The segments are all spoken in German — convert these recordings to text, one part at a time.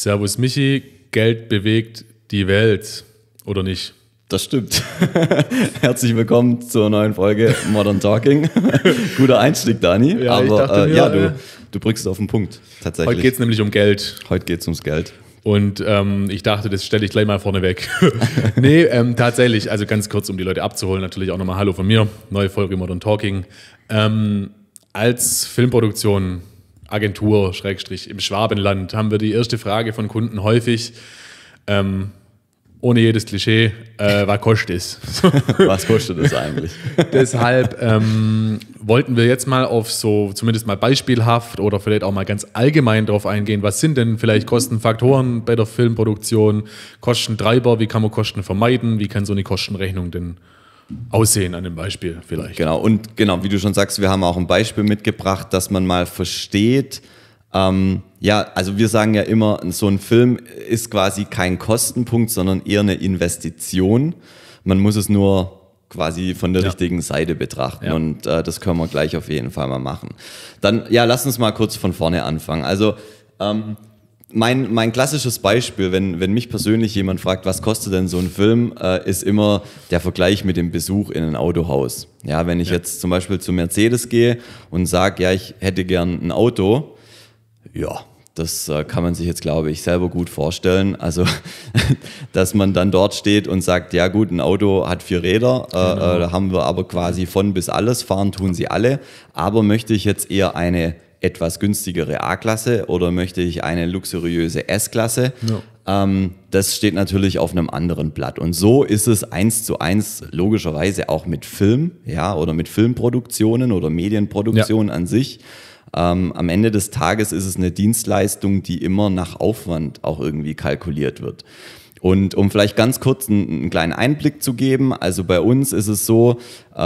Servus Michi, Geld bewegt die Welt, oder nicht? Das stimmt. Herzlich willkommen zur neuen Folge Modern Talking. Guter Einstieg, Dani. Ja, Aber dachte, äh, ja, äh, du, du bringst auf den Punkt, tatsächlich. Heute geht es nämlich um Geld. Heute geht es ums Geld. Und ähm, ich dachte, das stelle ich gleich mal vorne weg. nee, ähm, tatsächlich, also ganz kurz, um die Leute abzuholen, natürlich auch nochmal Hallo von mir. Neue Folge Modern Talking. Ähm, als Filmproduktion Agentur, Schrägstrich, im Schwabenland haben wir die erste Frage von Kunden häufig. Ähm, ohne jedes Klischee, äh, was kostet es? was kostet es eigentlich? Deshalb ähm, wollten wir jetzt mal auf so zumindest mal beispielhaft oder vielleicht auch mal ganz allgemein darauf eingehen, was sind denn vielleicht Kostenfaktoren bei der Filmproduktion, Kostentreiber, wie kann man Kosten vermeiden, wie kann so eine Kostenrechnung denn Aussehen an dem Beispiel vielleicht. Genau, und genau, wie du schon sagst, wir haben auch ein Beispiel mitgebracht, dass man mal versteht, ähm, ja, also wir sagen ja immer, so ein Film ist quasi kein Kostenpunkt, sondern eher eine Investition. Man muss es nur quasi von der ja. richtigen Seite betrachten. Ja. Und äh, das können wir gleich auf jeden Fall mal machen. Dann, ja, lass uns mal kurz von vorne anfangen. Also, ähm, mein, mein klassisches Beispiel, wenn, wenn mich persönlich jemand fragt, was kostet denn so ein Film, äh, ist immer der Vergleich mit dem Besuch in ein Autohaus. Ja, wenn ich ja. jetzt zum Beispiel zu Mercedes gehe und sage, ja, ich hätte gern ein Auto, ja, das äh, kann man sich jetzt, glaube ich, selber gut vorstellen. Also, dass man dann dort steht und sagt, ja gut, ein Auto hat vier Räder, äh, äh, genau. da haben wir aber quasi von bis alles, fahren tun sie alle. Aber möchte ich jetzt eher eine etwas günstigere A-Klasse oder möchte ich eine luxuriöse S-Klasse? Ja. Ähm, das steht natürlich auf einem anderen Blatt. Und so ist es eins zu eins logischerweise auch mit Film, ja, oder mit Filmproduktionen oder Medienproduktionen ja. an sich. Ähm, am Ende des Tages ist es eine Dienstleistung, die immer nach Aufwand auch irgendwie kalkuliert wird. Und um vielleicht ganz kurz einen, kleinen Einblick zu geben, also bei uns ist es so, äh,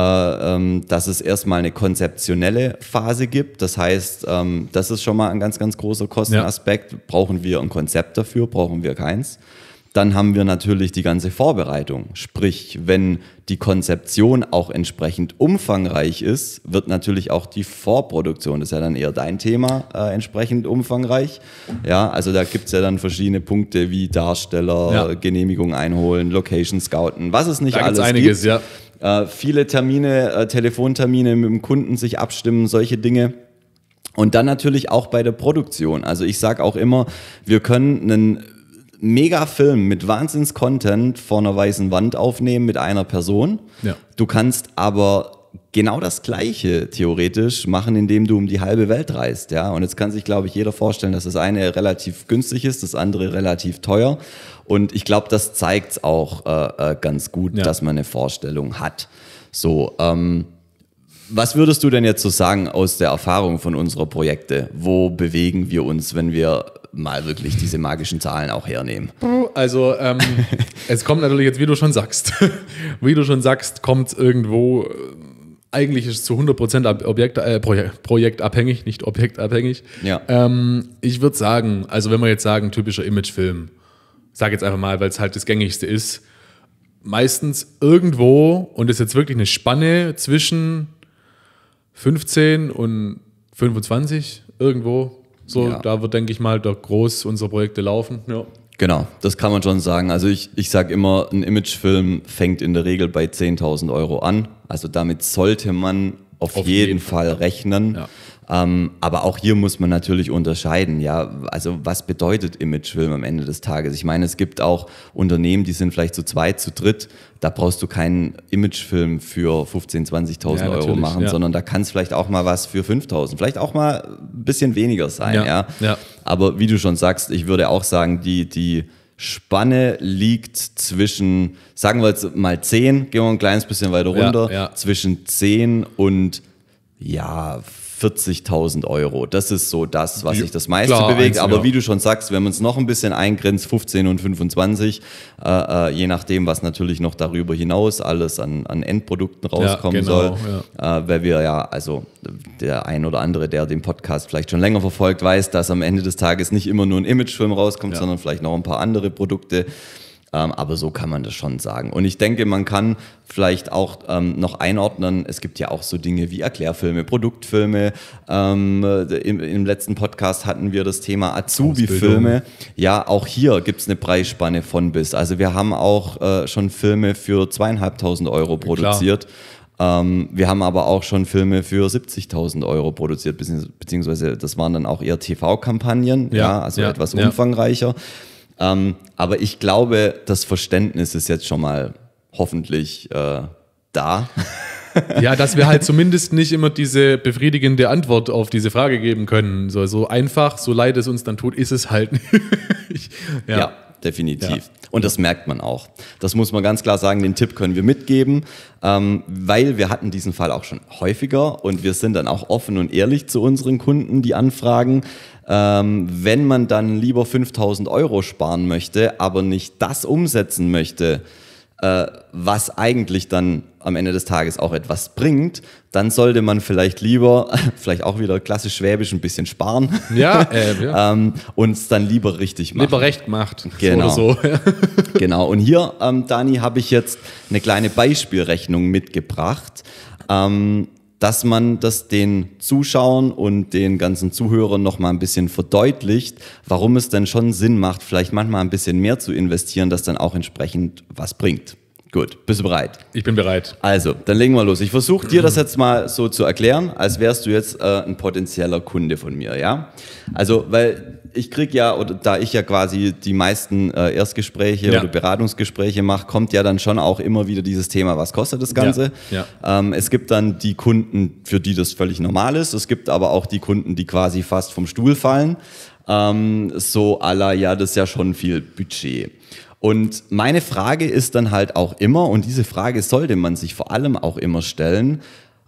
ähm, dass es erstmal eine konzeptionelle Phase gibt. Das heißt, ähm, das ist schon mal ein ganz, ganz großer Kostenaspekt. Ja. Brauchen wir ein Konzept dafür? Brauchen wir keins? Dann haben wir natürlich die ganze Vorbereitung. Sprich, wenn die Konzeption auch entsprechend umfangreich ist, wird natürlich auch die Vorproduktion, das ist ja dann eher dein Thema, äh, entsprechend umfangreich. Ja, also da gibt es ja dann verschiedene Punkte wie Darsteller, ja. Genehmigung einholen, Location scouten, was es nicht da alles einiges, gibt. Ja. Äh, viele Termine, äh, Telefontermine mit dem Kunden sich abstimmen, solche Dinge. Und dann natürlich auch bei der Produktion. Also ich sage auch immer, wir können einen mega Film mit Wahnsinns-Content vor einer weißen Wand aufnehmen mit einer Person. Ja. Du kannst aber genau das Gleiche theoretisch machen, indem du um die halbe Welt reist. Ja? Und jetzt kann sich, glaube ich, jeder vorstellen, dass das eine relativ günstig ist, das andere relativ teuer. Und ich glaube, das zeigt es auch äh, äh, ganz gut, ja. dass man eine Vorstellung hat. So, ähm, was würdest du denn jetzt so sagen aus der Erfahrung von unserer Projekte? Wo bewegen wir uns, wenn wir mal wirklich diese magischen Zahlen auch hernehmen? Also ähm, es kommt natürlich jetzt, wie du schon sagst, wie du schon sagst, kommt irgendwo, äh, eigentlich ist es zu 100% Objekt, äh, projektabhängig, nicht objektabhängig. Ja. Ähm, ich würde sagen, also wenn wir jetzt sagen, typischer Imagefilm, sage jetzt einfach mal, weil es halt das gängigste ist, meistens irgendwo, und das ist jetzt wirklich eine Spanne zwischen 15 und 25 irgendwo, so, ja. da wird, denke ich mal, da groß unsere Projekte laufen. Ja. Genau, das kann man schon sagen. Also ich, ich sage immer, ein Imagefilm fängt in der Regel bei 10.000 Euro an. Also damit sollte man auf, auf jeden, jeden, Fall rechnen. Ja. Ähm, aber auch hier muss man natürlich unterscheiden, ja. Also was bedeutet Imagefilm am Ende des Tages? Ich meine, es gibt auch Unternehmen, die sind vielleicht zu zweit, zu dritt. Da brauchst du keinen Imagefilm für 15.000, 20.000 ja, Euro machen, ja. sondern da kann es vielleicht auch mal was für 5.000, vielleicht auch mal ein bisschen weniger sein, ja. ja. Aber wie du schon sagst, ich würde auch sagen, die, die, Spanne liegt zwischen, sagen wir jetzt mal 10, gehen wir ein kleines bisschen weiter runter, ja, ja. zwischen 10 und ja, 40.000 Euro. Das ist so das, was sich das meiste Klar, bewegt. Aber wie du schon sagst, wenn man es noch ein bisschen eingrenzt, 15 und 25, äh, äh, je nachdem, was natürlich noch darüber hinaus alles an, an Endprodukten rauskommen ja, genau, soll, ja. äh, weil wir ja, also der ein oder andere, der den Podcast vielleicht schon länger verfolgt, weiß, dass am Ende des Tages nicht immer nur ein Imagefilm rauskommt, ja. sondern vielleicht noch ein paar andere Produkte. Ähm, aber so kann man das schon sagen. Und ich denke, man kann vielleicht auch ähm, noch einordnen, es gibt ja auch so Dinge wie Erklärfilme, Produktfilme. Ähm, äh, im, im, letzten Podcast hatten wir das Thema Azubi-Filme. Ja, auch hier gibt es eine Preisspanne von bis. Also wir haben auch äh, schon Filme für zweieinhalbtausend Euro produziert. Klar ähm, wir haben aber auch schon Filme für 70.000 Euro produziert, beziehungsweise das waren dann auch eher TV-Kampagnen, ja, ja, also ja, etwas umfangreicher. Ja. Ähm, aber ich glaube, das Verständnis ist jetzt schon mal hoffentlich äh, da. ja, dass wir halt zumindest nicht immer diese befriedigende Antwort auf diese Frage geben können. So, so einfach, so leid es uns dann tut, ist es halt nicht. ja. ja. definitiv. Ja. Und das merkt man auch. Das muss man ganz klar sagen, den Tipp können wir mitgeben, ähm, weil wir hatten diesen Fall auch schon häufiger und wir sind dann auch offen und ehrlich zu unseren Kunden, die anfragen. Ähm, wenn man dann lieber 5000 Euro sparen möchte, aber nicht das umsetzen möchte, äh, was eigentlich dann am Ende des Tages auch etwas bringt, dann sollte man vielleicht lieber, vielleicht auch wieder klassisch schwäbisch ein bisschen sparen. Ja, äh, ja. ähm, und es dann lieber richtig machen. Lieber recht gemacht. Genau. So so. genau. Und hier, ähm, Dani, habe ich jetzt eine kleine Beispielrechnung mitgebracht. Ähm, dass man das den Zuschauern und den ganzen Zuhörern noch mal ein bisschen verdeutlicht, warum es denn schon Sinn macht, vielleicht manchmal ein bisschen mehr zu investieren, das dann auch entsprechend was bringt. Gut, bist du bereit? Ich bin bereit. Also, dann legen wir los. Ich versuche dir das jetzt mal so zu erklären, als wärst du jetzt äh, ein potenzieller Kunde von mir, ja? Also, weil ich krieg ja, oder da ich ja quasi die meisten äh, Erstgespräche ja. oder Beratungsgespräche mache, kommt ja dann schon auch immer wieder dieses Thema, was kostet das Ganze? Ja. Ja. Ähm, es gibt dann die Kunden, für die das völlig normal ist. Es gibt aber auch die Kunden, die quasi fast vom Stuhl fallen. Ähm, so à la, ja, das ist ja schon viel Budget. Und meine Frage ist dann halt auch immer, und diese Frage sollte man sich vor allem auch immer stellen,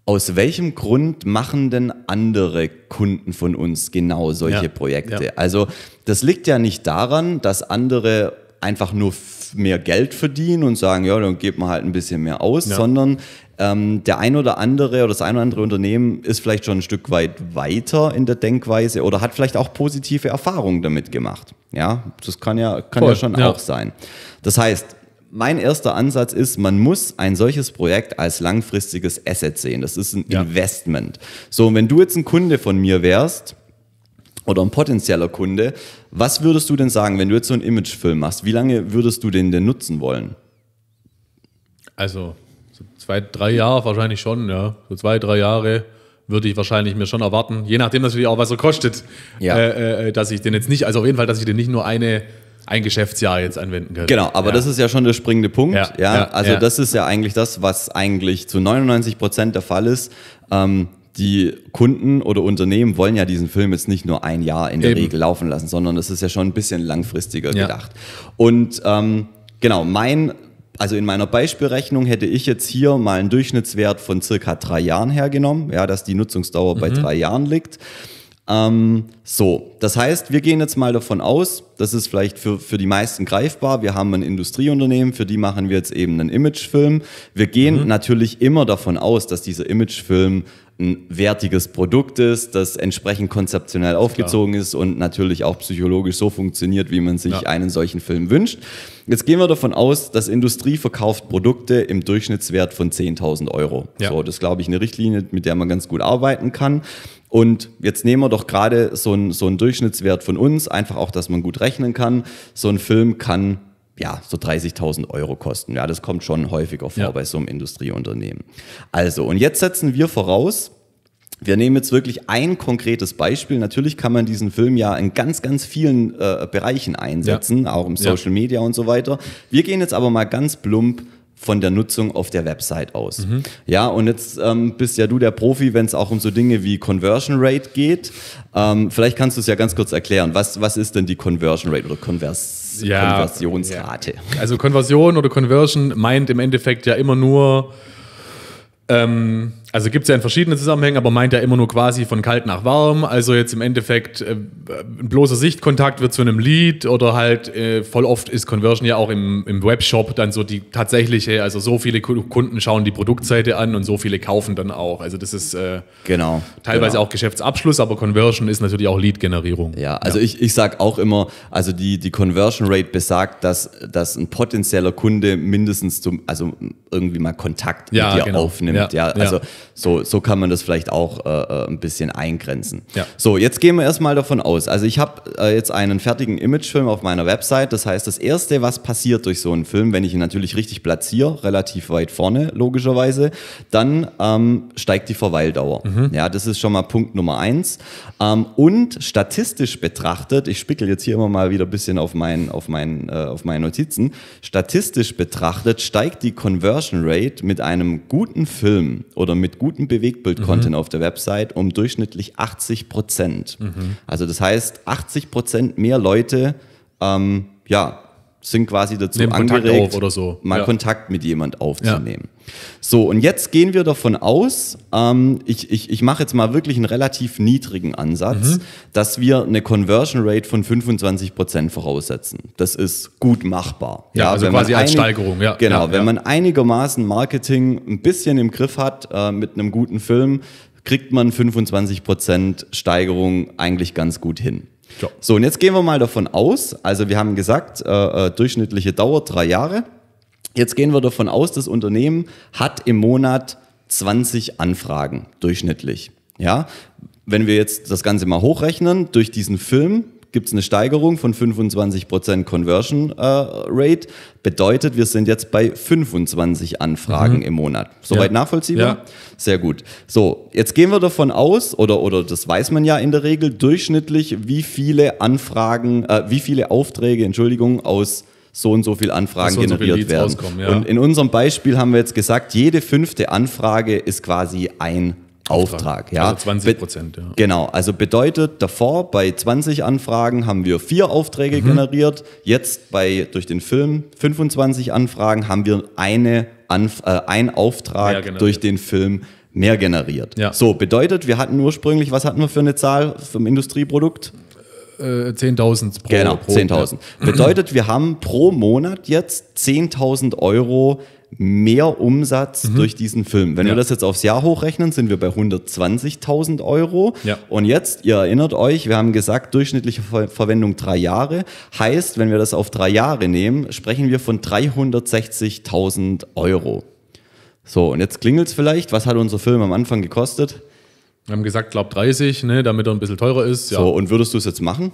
aus welchem Grund machen denn andere Kunden von uns genau solche ja, Projekte? Ja. Also das liegt ja nicht daran, dass andere einfach nur mehr Geld verdienen und sagen, ja, dann geht man halt ein bisschen mehr aus, ja. sondern ähm, der ein oder andere oder das ein oder andere Unternehmen ist vielleicht schon ein Stück weit weiter in der Denkweise oder hat vielleicht auch positive Erfahrungen damit gemacht. Ja, das kann ja, kann Voll, ja schon ja. auch sein. Das heißt, mein erster Ansatz ist, man muss ein solches Projekt als langfristiges Asset sehen. Das ist ein ja. Investment. So, und wenn du jetzt ein Kunde von mir wärst, oder ein potenzieller Kunde, was würdest du denn sagen, wenn du jetzt so einen Imagefilm machst? Wie lange würdest du den denn nutzen wollen? Also zwei, drei Jahre wahrscheinlich schon, ja. So zwei, drei Jahre würde ich wahrscheinlich mir schon erwarten, je nachdem natürlich auch, was er kostet, ja. äh, äh, dass ich den jetzt nicht, also auf jeden Fall, dass ich den nicht nur eine, ein Geschäftsjahr jetzt anwenden kann. Genau, aber ja. das ist ja schon der springende Punkt. Ja, ja also das ist ja eigentlich das, was eigentlich zu 99 Prozent der Fall ist. Ähm, die Kunden oder Unternehmen wollen ja diesen Film jetzt nicht nur ein Jahr in der Eben. Regel laufen lassen, sondern das ist ja schon ein bisschen langfristiger gedacht. Und ähm, genau, mein also in meiner Beispielrechnung hätte ich jetzt hier mal einen Durchschnittswert von circa drei Jahren hergenommen, ja, dass die Nutzungsdauer mhm. bei drei Jahren liegt. Ähm, so, das heißt, wir gehen jetzt mal davon aus, das ist vielleicht für, für die meisten greifbar, wir haben ein Industrieunternehmen, für die machen wir jetzt eben einen Imagefilm. Wir gehen mhm. natürlich immer davon aus, dass dieser Imagefilm ein wertiges Produkt ist, das entsprechend konzeptionell aufgezogen Klar. ist und natürlich auch psychologisch so funktioniert, wie man sich ja. einen solchen Film wünscht. Jetzt gehen wir davon aus, dass Industrie verkauft Produkte im Durchschnittswert von 10.000 Euro. Ja. So, das ist, glaube ich eine Richtlinie, mit der man ganz gut arbeiten kann. Und jetzt nehmen wir doch gerade so ein, so einen Durchschnittswert von uns, einfach auch, dass man gut rechnen kann. So ein Film kann ja, so 30.000 Euro kosten. Ja, das kommt schon häufiger vor ja. bei so einem Industrieunternehmen. Also, und jetzt setzen wir voraus, wir nehmen jetzt wirklich ein konkretes Beispiel. Natürlich kann man diesen Film ja in ganz, ganz vielen äh, Bereichen einsetzen, ja. auch im Social ja. Media und so weiter. Wir gehen jetzt aber mal ganz plump von der Nutzung auf der Website aus. Mhm. Ja, und jetzt ähm, bist ja du der Profi, wenn es auch um so Dinge wie Conversion Rate geht. Ähm, vielleicht kannst du es ja ganz kurz erklären. Was, was ist denn die Conversion Rate oder Konvers ja, Konversionsrate? Ja. Also Konversion oder Conversion meint im Endeffekt ja immer nur ähm, also gibt es ja in verschiedenen Zusammenhängen, aber meint er immer nur quasi von kalt nach warm. Also jetzt im Endeffekt äh, ein bloßer Sichtkontakt wird zu einem Lead oder halt äh, voll oft ist Conversion ja auch im, im Webshop dann so die tatsächliche, also so viele Kunden schauen die Produktseite an und so viele kaufen dann auch. Also das ist äh, genau, teilweise genau. auch Geschäftsabschluss, aber Conversion ist natürlich auch Lead-Generierung. Ja, also ja. ich, ich sage auch immer, also die, die Conversion Rate besagt, dass, dass ein potenzieller Kunde mindestens zum, also irgendwie mal Kontakt ja, mit dir genau. aufnimmt. Ja, ja also so, so kann man das vielleicht auch äh, äh, ein bisschen eingrenzen. Ja. So, jetzt gehen wir erstmal davon aus. Also ich habe äh, jetzt einen fertigen Imagefilm auf meiner Website. Das heißt, das Erste, was passiert durch so einen Film, wenn ich ihn natürlich richtig platziere, relativ weit vorne, logischerweise, dann ähm, steigt die Verweildauer. Mhm. Ja, das ist schon mal Punkt Nummer eins. Ähm, und statistisch betrachtet, ich spickel jetzt hier immer mal wieder ein bisschen auf, mein, auf, mein, äh, auf meine Notizen, statistisch betrachtet steigt die Conversion Rate mit einem guten Film oder mit mit gutem Bewegtbild-Content mhm. auf der Website um durchschnittlich 80 Prozent. Mhm. Also das heißt, 80 Prozent mehr Leute ähm, ja, sind quasi dazu Nehmen angeregt, so. mal ja. Kontakt mit jemand aufzunehmen. Ja. So, und jetzt gehen wir davon aus, ähm, ich, ich, ich mache jetzt mal wirklich einen relativ niedrigen Ansatz, mhm. dass wir eine Conversion Rate von 25 Prozent voraussetzen. Das ist gut machbar. Ja, ja also quasi als Steigerung, ja. Genau, wenn man einigermaßen Marketing ein bisschen im Griff hat äh, mit einem guten Film, kriegt man 25 Prozent Steigerung eigentlich ganz gut hin. Ja. So, und jetzt gehen wir mal davon aus, also wir haben gesagt, äh, äh, durchschnittliche Dauer drei Jahre. Jetzt gehen wir davon aus, das Unternehmen hat im Monat 20 Anfragen durchschnittlich. Ja, wenn wir jetzt das Ganze mal hochrechnen, durch diesen Film, gibt es eine Steigerung von 25% Conversion äh, Rate. Bedeutet, wir sind jetzt bei 25 Anfragen mhm. im Monat. Soweit ja. nachvollziehbar? Ja. Sehr gut. So, jetzt gehen wir davon aus, oder, oder das weiß man ja in der Regel, durchschnittlich, wie viele Anfragen, äh, wie viele Aufträge, Entschuldigung, aus so und so viel Anfragen so generiert so werden. Ja. Und in unserem Beispiel haben wir jetzt gesagt, jede fünfte Anfrage ist quasi ein Auftrag. ja. Also 20 Prozent, ja. Genau, also bedeutet davor bei 20 Anfragen haben wir vier Aufträge mhm. generiert, jetzt bei durch den Film 25 Anfragen haben wir eine Anf äh, ein Auftrag durch den Film mehr generiert. Ja. So, bedeutet, wir hatten ursprünglich, was hatten wir für eine Zahl vom Industrieprodukt? 10.000 äh, pro Genau, 10.000. Ja. Bedeutet, wir haben pro Monat jetzt 10.000 Euro mehr Umsatz mhm. durch diesen Film. Wenn ja. wir das jetzt aufs Jahr hochrechnen, sind wir bei 120.000 Euro. Ja. Und jetzt, ihr erinnert euch, wir haben gesagt, durchschnittliche Ver Verwendung drei Jahre. Heißt, wenn wir das auf drei Jahre nehmen, sprechen wir von 360.000 Euro. So, und jetzt klingelt es vielleicht, was hat unser Film am Anfang gekostet? Wir haben gesagt, glaub 30, ne, damit er ein bisschen teurer ist. Ja. So, und würdest du es jetzt machen?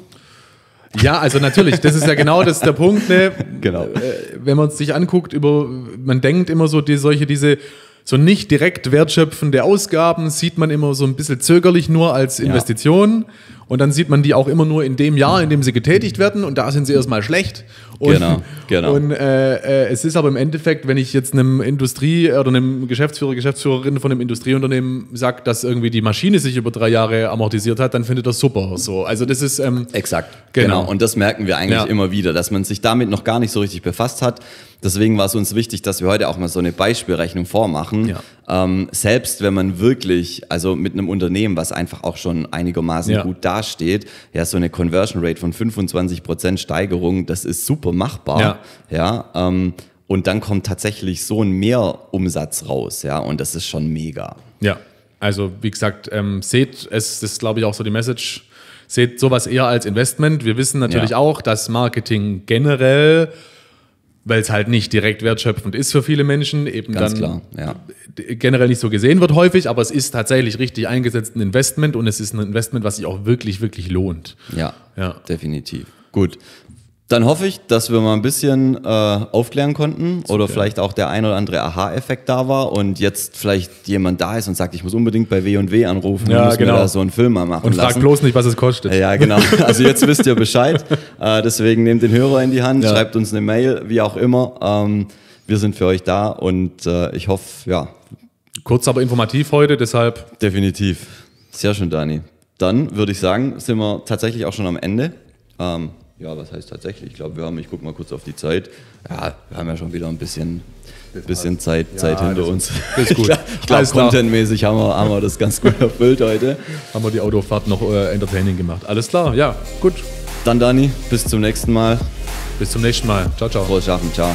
Ja, also natürlich, das ist ja genau das der Punkt, ne? Genau. Äh, wenn man es sich anguckt, über, man denkt immer so die, solche, diese so nicht direkt wertschöpfende Ausgaben sieht man immer so ein bisschen zögerlich nur als Investition. Ja. Und dann sieht man die auch immer nur in dem Jahr, in dem sie getätigt werden. Und da sind sie erstmal schlecht. Und, genau, genau. Und äh, äh es ist aber im Endeffekt, wenn ich jetzt einem Industrie- oder einem Geschäftsführer, Geschäftsführerin von einem Industrieunternehmen sage, dass irgendwie die Maschine sich über drei Jahre amortisiert hat, dann findet das super. So. Also das ist... Ähm, Exakt, genau. genau. Und das merken wir eigentlich ja. immer wieder, dass man sich damit noch gar nicht so richtig befasst hat. Deswegen war es uns wichtig, dass wir heute auch mal so eine Beispielrechnung vormachen. Ja. Ähm, selbst wenn man wirklich, also mit einem Unternehmen, was einfach auch schon einigermaßen ja. gut da dasteht, ja, so eine Conversion Rate von 25% Steigerung, das ist super machbar. Ja. ja ähm, und dann kommt tatsächlich so ein Mehrumsatz raus, ja, und das ist schon mega. Ja, also wie gesagt, ähm, seht, es ist, glaube ich, auch so die Message, seht sowas eher als Investment. Wir wissen natürlich ja. auch, dass Marketing generell weil es halt nicht direkt wertschöpfend ist für viele Menschen, eben Ganz dann klar, ja. generell nicht so gesehen wird häufig, aber es ist tatsächlich richtig eingesetzt ein Investment und es ist ein Investment, was sich auch wirklich, wirklich lohnt. Ja, ja. definitiv. Gut, dann hoffe ich, dass wir mal ein bisschen äh, aufklären konnten oder vielleicht auch der ein oder andere Aha-Effekt da war und jetzt vielleicht jemand da ist und sagt, ich muss unbedingt bei W&W anrufen ja, und genau. mir da so einen Film mal machen Und frag bloß nicht, was es kostet. Ja, genau. Also jetzt wisst ihr Bescheid. Äh, deswegen nehmt den Hörer in die Hand, ja. schreibt uns eine Mail, wie auch immer. Ähm, wir sind für euch da und äh, ich hoffe, ja. Kurz, aber informativ heute, deshalb. Definitiv. Sehr schön, Dani. Dann würde ich sagen, sind wir tatsächlich auch schon am Ende. Ähm, ja, was heißt tatsächlich? Ich glaube, wir haben, ich gucke mal kurz auf die Zeit. Ja, wir haben ja schon wieder ein bisschen, bisschen heißt, Zeit, ja, Zeit hinter uns. Ist gut. ich glaube, contentmäßig haben wir, haben wir das ganz gut erfüllt heute. Haben wir die Autofahrt noch äh, entertaining gemacht. Alles klar, ja, gut. Dann Dani, bis zum nächsten Mal. Bis zum nächsten Mal. Ciao, ciao. Frohes Schaffen, ciao.